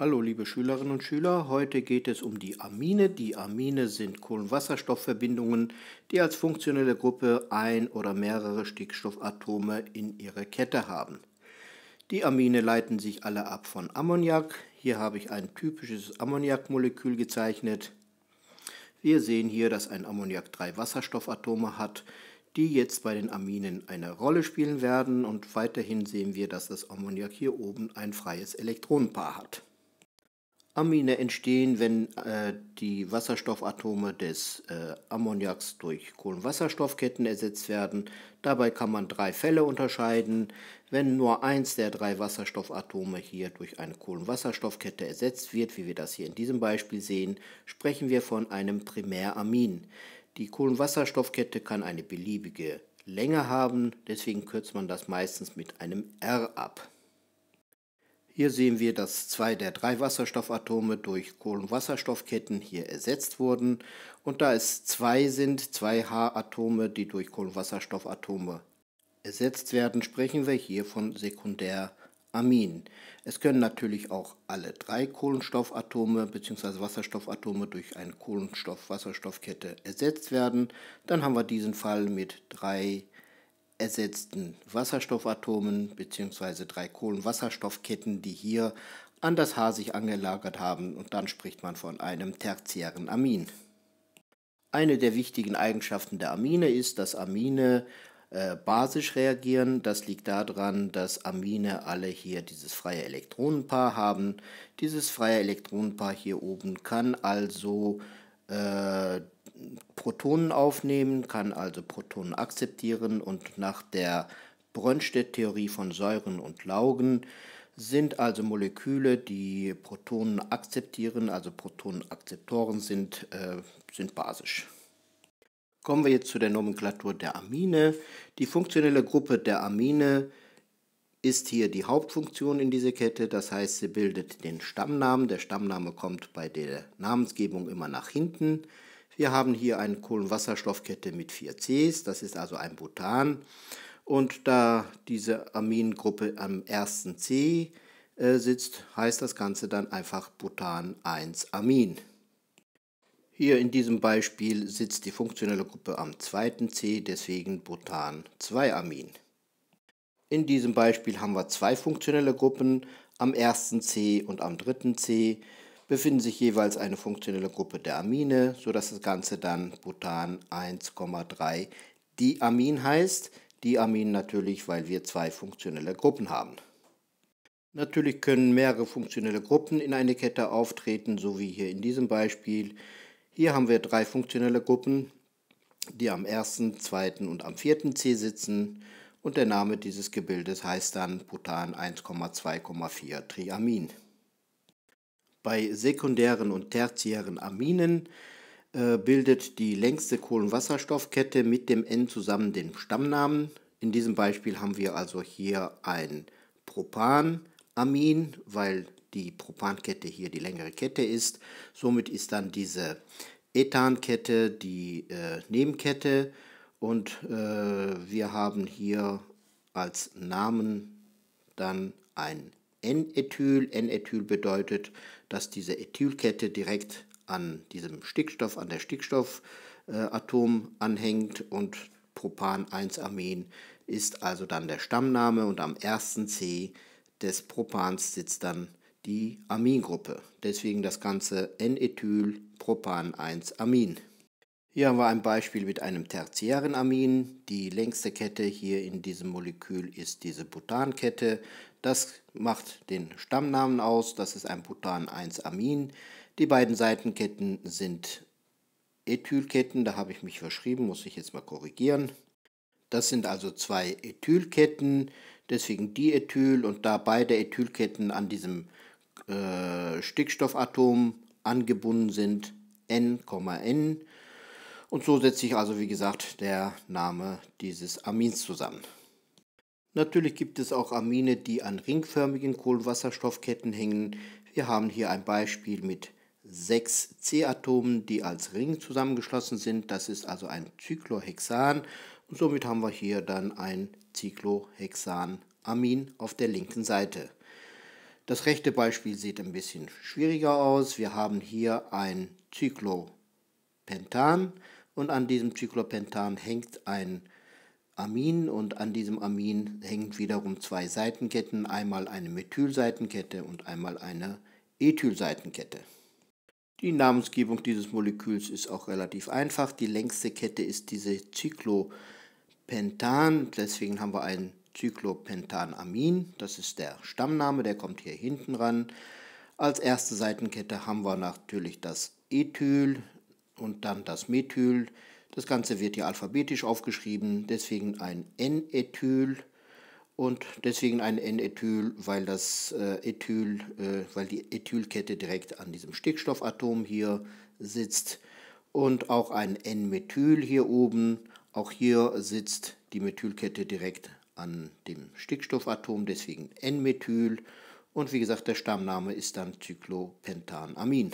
Hallo liebe Schülerinnen und Schüler, heute geht es um die Amine. Die Amine sind Kohlenwasserstoffverbindungen, die als funktionelle Gruppe ein oder mehrere Stickstoffatome in ihrer Kette haben. Die Amine leiten sich alle ab von Ammoniak. Hier habe ich ein typisches Ammoniakmolekül gezeichnet. Wir sehen hier, dass ein Ammoniak drei Wasserstoffatome hat, die jetzt bei den Aminen eine Rolle spielen werden und weiterhin sehen wir, dass das Ammoniak hier oben ein freies Elektronenpaar hat. Amine entstehen, wenn äh, die Wasserstoffatome des äh, Ammoniaks durch Kohlenwasserstoffketten ersetzt werden. Dabei kann man drei Fälle unterscheiden. Wenn nur eins der drei Wasserstoffatome hier durch eine Kohlenwasserstoffkette ersetzt wird, wie wir das hier in diesem Beispiel sehen, sprechen wir von einem Primäramin. Die Kohlenwasserstoffkette kann eine beliebige Länge haben, deswegen kürzt man das meistens mit einem R ab. Hier sehen wir, dass zwei der drei Wasserstoffatome durch Kohlenwasserstoffketten hier ersetzt wurden. Und da es zwei sind, zwei H-Atome, die durch Kohlenwasserstoffatome ersetzt werden, sprechen wir hier von Sekundäramin. Es können natürlich auch alle drei Kohlenstoffatome bzw. Wasserstoffatome durch eine Kohlenstoff-Wasserstoffkette ersetzt werden. Dann haben wir diesen Fall mit drei ersetzten Wasserstoffatomen bzw. drei Kohlenwasserstoffketten, die hier an das H sich angelagert haben und dann spricht man von einem tertiären Amin. Eine der wichtigen Eigenschaften der Amine ist, dass Amine äh, basisch reagieren. Das liegt daran, dass Amine alle hier dieses freie Elektronenpaar haben. Dieses freie Elektronenpaar hier oben kann also äh, Protonen aufnehmen, kann also Protonen akzeptieren und nach der Brönnstedt-Theorie von Säuren und Laugen sind also Moleküle, die Protonen akzeptieren, also Protonenakzeptoren sind, äh, sind basisch. Kommen wir jetzt zu der Nomenklatur der Amine. Die funktionelle Gruppe der Amine ist hier die Hauptfunktion in dieser Kette, das heißt, sie bildet den Stammnamen. Der Stammname kommt bei der Namensgebung immer nach hinten. Wir haben hier eine Kohlenwasserstoffkette mit vier Cs, das ist also ein Butan. Und da diese Amingruppe am ersten C äh, sitzt, heißt das Ganze dann einfach Butan 1 Amin. Hier in diesem Beispiel sitzt die funktionelle Gruppe am zweiten C, deswegen Butan 2 Amin. In diesem Beispiel haben wir zwei funktionelle Gruppen am ersten C und am dritten C befinden sich jeweils eine funktionelle Gruppe der Amine, sodass das Ganze dann Butan 1,3 Diamin heißt. Diamin natürlich, weil wir zwei funktionelle Gruppen haben. Natürlich können mehrere funktionelle Gruppen in eine Kette auftreten, so wie hier in diesem Beispiel. Hier haben wir drei funktionelle Gruppen, die am ersten, zweiten und am vierten C sitzen und der Name dieses Gebildes heißt dann Butan 1,2,4 Triamin. Bei sekundären und tertiären Aminen äh, bildet die längste Kohlenwasserstoffkette mit dem N zusammen den Stammnamen. In diesem Beispiel haben wir also hier ein Propanamin, weil die Propankette hier die längere Kette ist. Somit ist dann diese Ethankette die äh, Nebenkette und äh, wir haben hier als Namen dann ein N-Ethyl. N-Ethyl bedeutet, dass diese Ethylkette direkt an diesem Stickstoff, an der Stickstoffatom äh, anhängt und Propan-1-Amin ist also dann der Stammname und am ersten C des Propans sitzt dann die Amingruppe. Deswegen das Ganze N-Ethyl-Propan-1-Amin. Hier haben wir ein Beispiel mit einem tertiären Amin. Die längste Kette hier in diesem Molekül ist diese Butankette. Das macht den Stammnamen aus. Das ist ein Butan-1-Amin. Die beiden Seitenketten sind Ethylketten. Da habe ich mich verschrieben, muss ich jetzt mal korrigieren. Das sind also zwei Ethylketten, deswegen Diethyl. Und da beide Ethylketten an diesem äh, Stickstoffatom angebunden sind, N, N. Und so setzt sich also, wie gesagt, der Name dieses Amins zusammen. Natürlich gibt es auch Amine, die an ringförmigen Kohlenwasserstoffketten hängen. Wir haben hier ein Beispiel mit sechs C-Atomen, die als Ring zusammengeschlossen sind. Das ist also ein Zyklohexan. Und somit haben wir hier dann ein Cyclohexanamin auf der linken Seite. Das rechte Beispiel sieht ein bisschen schwieriger aus. Wir haben hier ein Zyklopentan und an diesem Zyklopentan hängt ein Amin und an diesem Amin hängen wiederum zwei Seitenketten, einmal eine Methylseitenkette und einmal eine Ethylseitenkette. Die Namensgebung dieses Moleküls ist auch relativ einfach. Die längste Kette ist diese Zyklopentan, deswegen haben wir ein Zyklopentanamin, das ist der Stammname, der kommt hier hinten ran. Als erste Seitenkette haben wir natürlich das Ethyl, und dann das Methyl. Das Ganze wird hier alphabetisch aufgeschrieben, deswegen ein N-Ethyl und deswegen ein N-Ethyl, weil das äh, Ethyl, äh, weil die Ethylkette direkt an diesem Stickstoffatom hier sitzt und auch ein N-Methyl hier oben. Auch hier sitzt die Methylkette direkt an dem Stickstoffatom, deswegen N-Methyl. Und wie gesagt, der Stammname ist dann Zyklopentanamin.